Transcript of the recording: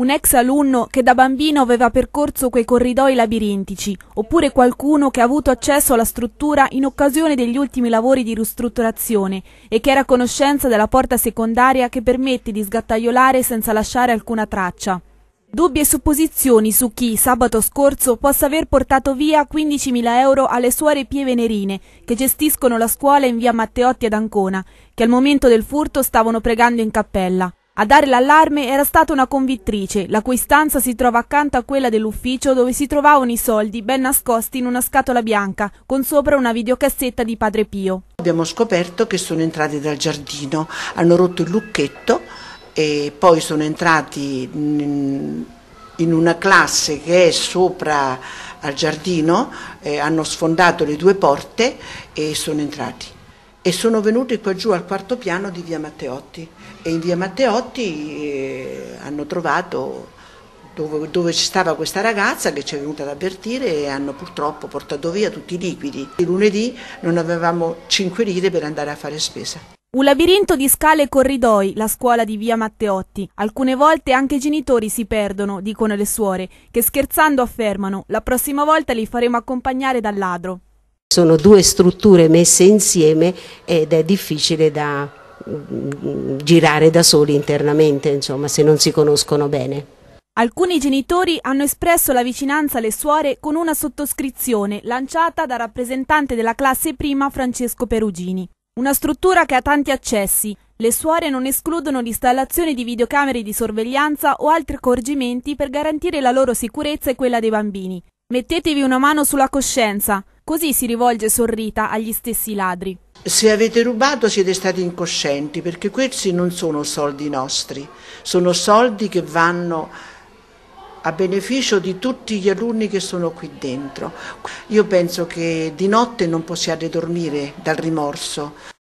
un ex alunno che da bambino aveva percorso quei corridoi labirintici, oppure qualcuno che ha avuto accesso alla struttura in occasione degli ultimi lavori di ristrutturazione e che era a conoscenza della porta secondaria che permette di sgattaiolare senza lasciare alcuna traccia. Dubbi e supposizioni su chi sabato scorso possa aver portato via 15.000 euro alle suore Pie Venerine che gestiscono la scuola in via Matteotti ad Ancona, che al momento del furto stavano pregando in cappella. A dare l'allarme era stata una convittrice, la cui stanza si trova accanto a quella dell'ufficio dove si trovavano i soldi ben nascosti in una scatola bianca, con sopra una videocassetta di Padre Pio. Abbiamo scoperto che sono entrati dal giardino, hanno rotto il lucchetto e poi sono entrati in una classe che è sopra al giardino, eh, hanno sfondato le due porte e sono entrati. E sono venuti qua giù al quarto piano di via Matteotti e in via Matteotti eh, hanno trovato dove, dove stava questa ragazza che ci è venuta ad avvertire e hanno purtroppo portato via tutti i liquidi. Il lunedì non avevamo 5 lire per andare a fare spesa. Un labirinto di scale e corridoi, la scuola di via Matteotti. Alcune volte anche i genitori si perdono, dicono le suore, che scherzando affermano, la prossima volta li faremo accompagnare dal ladro. Sono due strutture messe insieme ed è difficile da girare da soli internamente, insomma, se non si conoscono bene. Alcuni genitori hanno espresso la vicinanza alle suore con una sottoscrizione lanciata dal rappresentante della classe prima Francesco Perugini. Una struttura che ha tanti accessi. Le suore non escludono l'installazione di videocamere di sorveglianza o altri accorgimenti per garantire la loro sicurezza e quella dei bambini. Mettetevi una mano sulla coscienza, così si rivolge Sorrita agli stessi ladri. Se avete rubato siete stati incoscienti perché questi non sono soldi nostri, sono soldi che vanno a beneficio di tutti gli alunni che sono qui dentro. Io penso che di notte non possiate dormire dal rimorso.